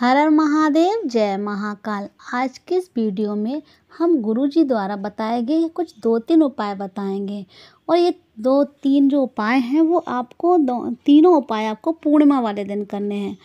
हर महादेव जय महाकाल आज के इस वीडियो में हम गुरुजी द्वारा बताए गए कुछ दो तीन उपाय बताएंगे और ये दो तीन जो उपाय हैं वो आपको दो तीनों उपाय आपको पूर्णिमा वाले दिन करने हैं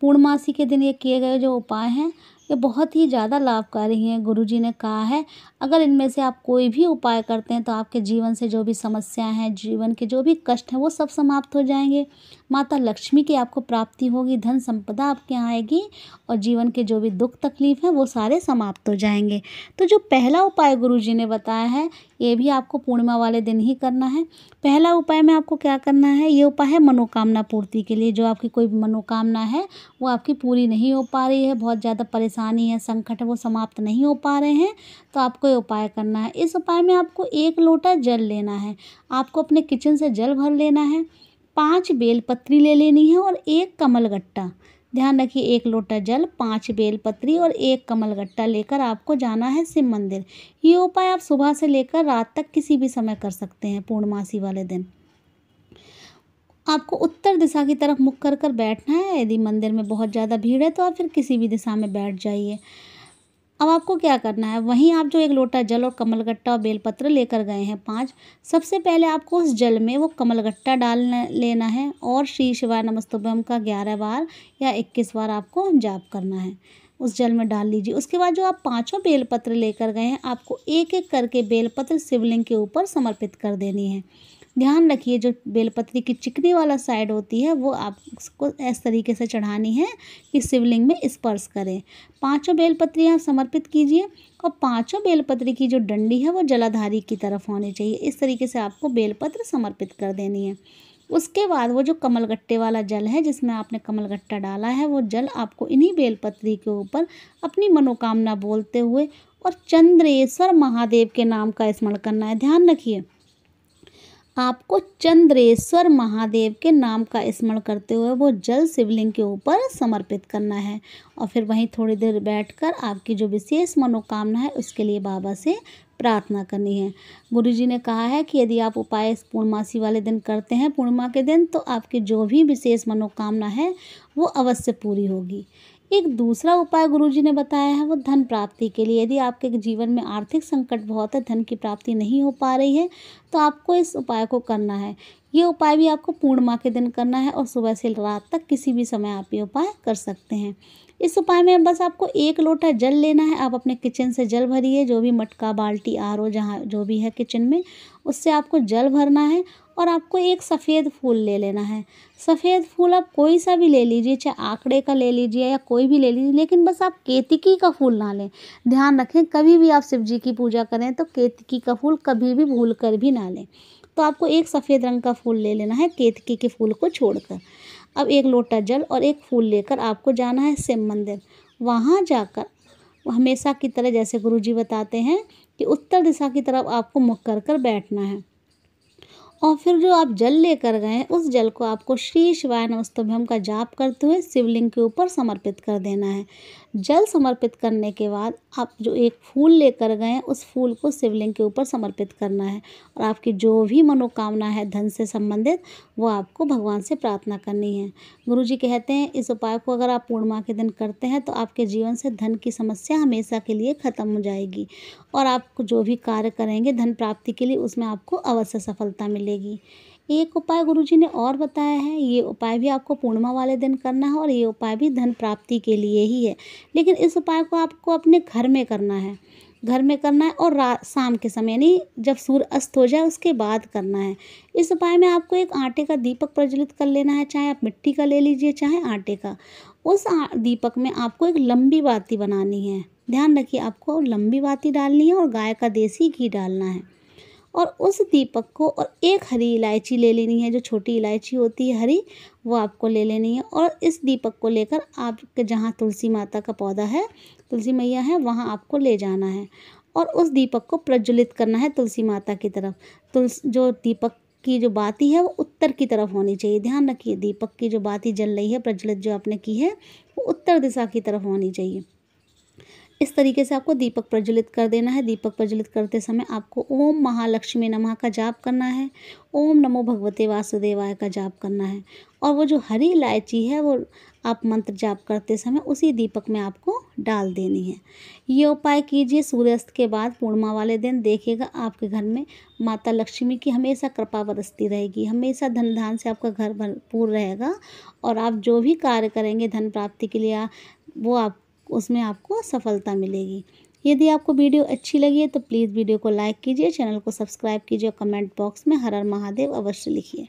पूर्णमासी के दिन ये किए गए जो उपाय हैं ये बहुत ही ज़्यादा लाभकारी हैं गुरुजी ने कहा है अगर इनमें से आप कोई भी उपाय करते हैं तो आपके जीवन से जो भी समस्याएं हैं जीवन के जो भी कष्ट हैं वो सब समाप्त हो जाएंगे माता लक्ष्मी की आपको प्राप्ति होगी धन संपदा आपके यहाँ आएगी और जीवन के जो भी दुख तकलीफ हैं वो सारे समाप्त हो जाएंगे तो जो पहला उपाय गुरु जी ने बताया है ये भी आपको पूर्णिमा वाले दिन ही करना है पहला उपाय में आपको क्या करना है ये उपाय है मनोकामना पूर्ति के लिए जो आपकी कोई मनोकामना है वो आपकी पूरी नहीं हो पा रही है बहुत ज़्यादा परेशानी है संकट है वो समाप्त नहीं हो पा रहे हैं तो आपको ये उपाय करना है इस उपाय में आपको एक लोटा जल लेना है आपको अपने किचन से जल भर लेना है पाँच बेलपत्री ले लेनी है और एक कमलगट्टा ध्यान रखिए एक लोटा जल पाँच बेलपत्री और एक कमलगट्टा लेकर आपको जाना है शिव मंदिर ये उपाय आप सुबह से लेकर रात तक किसी भी समय कर सकते हैं पूर्णमासी वाले दिन आपको उत्तर दिशा की तरफ मुख कर कर बैठना है यदि मंदिर में बहुत ज़्यादा भीड़ है तो आप फिर किसी भी दिशा में बैठ जाइए अब आपको क्या करना है वहीं आप जो एक लोटा जल और कमलगट्टा और बेलपत्र लेकर गए हैं पांच सबसे पहले आपको उस जल में वो कमलगट्टा डाल लेना है और श्री शिवाय नमस्तुभम का ग्यारह बार या इक्कीस बार आपको जाप करना है उस जल में डाल लीजिए उसके बाद जो आप पांचों बेलपत्र लेकर गए हैं आपको एक एक करके बेलपत्र शिवलिंग के ऊपर समर्पित कर देनी है ध्यान रखिए जो बेलपत्री की चिकनी वाला साइड होती है वो आप उसको इस तरीके से चढ़ानी है कि शिवलिंग में स्पर्श करें पांचों बेलपत्री आप समर्पित कीजिए और पांचों बेलपत्री की जो डंडी है वो जलाधारी की तरफ होनी चाहिए इस तरीके से आपको बेलपत्र समर्पित कर देनी है उसके बाद वो जो कमलगट्टे वाला जल है जिसमें आपने कमलगट्टा डाला है वो जल आपको इन्हीं बेलपत्री के ऊपर अपनी मनोकामना बोलते हुए और चंद्रेश्वर महादेव के नाम का स्मरण करना है ध्यान रखिए आपको चंद्रेश्वर महादेव के नाम का स्मरण करते हुए वो जल शिवलिंग के ऊपर समर्पित करना है और फिर वहीं थोड़ी देर बैठकर आपकी जो विशेष मनोकामना है उसके लिए बाबा से प्रार्थना करनी है गुरु जी ने कहा है कि यदि आप उपाय पूर्णमासी वाले दिन करते हैं पूर्णिमा के दिन तो आपकी जो भी विशेष मनोकामना है वो अवश्य पूरी होगी एक दूसरा उपाय गुरुजी ने बताया है वो धन प्राप्ति के लिए यदि आपके जीवन में आर्थिक संकट बहुत है धन की प्राप्ति नहीं हो पा रही है तो आपको इस उपाय को करना है ये उपाय भी आपको पूर्णिमा के दिन करना है और सुबह से रात तक किसी भी समय आप ये उपाय कर सकते हैं इस उपाय में बस आपको एक लोटा जल लेना है आप अपने किचन से जल भरिए जो भी मटका बाल्टी आर ओ जहाँ जो भी है किचन में उससे आपको जल भरना है और आपको एक सफ़ेद फूल ले लेना है सफ़ेद फूल आप कोई सा भी ले लीजिए चाहे आंकड़े का ले लीजिए या कोई भी ले लीजिए लेकिन बस आप केतकी का फूल ना लें ध्यान रखें कभी भी आप शिव जी की पूजा करें तो केतकी का फूल कभी भी भूल कर भी ना लें तो आपको एक सफ़ेद रंग का फूल ले लेना है केतकी के फूल को छोड़कर अब एक लोटा जल और एक फूल लेकर आपको जाना है शिव मंदिर वहाँ जाकर हमेशा की तरह जैसे गुरु जी बताते हैं कि उत्तर दिशा की तरफ आपको मुख कर कर बैठना है और फिर जो आप जल लेकर गए उस जल को आपको श्री शिवाय नमस्तभ्यम का जाप करते हुए शिवलिंग के ऊपर समर्पित कर देना है जल समर्पित करने के बाद आप जो एक फूल लेकर गए उस फूल को शिवलिंग के ऊपर समर्पित करना है और आपकी जो भी मनोकामना है धन से संबंधित वो आपको भगवान से प्रार्थना करनी है गुरु जी कहते हैं इस उपाय को अगर आप पूर्णिमा के दिन करते हैं तो आपके जीवन से धन की समस्या हमेशा के लिए ख़त्म हो जाएगी और आप जो भी कार्य करेंगे धन प्राप्ति के लिए उसमें आपको अवश्य सफलता मिलेगी मिलेगी एक उपाय गुरुजी ने और बताया है ये उपाय भी आपको पूर्णिमा वाले दिन करना है और ये उपाय भी धन प्राप्ति के लिए ही है लेकिन इस उपाय को आपको अपने घर में करना है घर में करना है और शाम के समय यानी जब सूर्य अस्त हो जाए उसके बाद करना है इस उपाय में आपको एक आटे का दीपक प्रज्वलित कर लेना है चाहे आप मिट्टी का ले लीजिए चाहे आटे का उस दीपक में आपको एक लंबी बाती बनानी है ध्यान रखिए आपको लंबी बाती डालनी है और गाय का देसी घी डालना है और उस दीपक को और एक हरी इलायची ले लेनी है जो छोटी इलायची होती है हरी वो आपको ले लेनी है और इस दीपक को लेकर आपके जहाँ तुलसी माता का पौधा है तुलसी मैया है वहाँ आपको ले जाना है और उस दीपक को प्रज्वलित करना है तुलसी माता की तरफ तुलस जो दीपक की जो बाती है वो उत्तर की तरफ होनी चाहिए ध्यान रखिए दीपक की जो बाती जल रही है प्रज्वलित जो आपने की है वो उत्तर दिशा की तरफ होनी चाहिए इस तरीके से आपको दीपक प्रज्वलित कर देना है दीपक प्रज्वलित करते समय आपको ओम महालक्ष्मी नमः का जाप करना है ओम नमो भगवते वासुदेवाय का जाप करना है और वो जो हरी इलायची है वो आप मंत्र जाप करते समय उसी दीपक में आपको डाल देनी है ये उपाय कीजिए सूर्यास्त के बाद पूर्णिमा वाले दिन देखिएगा आपके घर में माता लक्ष्मी की हमेशा कृपा बरसती रहेगी हमेशा धन धान से आपका घर भरपूर रहेगा और आप जो भी कार्य करेंगे धन प्राप्ति के लिए वो आप उसमें आपको सफलता मिलेगी यदि आपको वीडियो अच्छी लगी है तो प्लीज़ वीडियो को लाइक कीजिए चैनल को सब्सक्राइब कीजिए और कमेंट बॉक्स में हर हर महादेव अवश्य लिखिए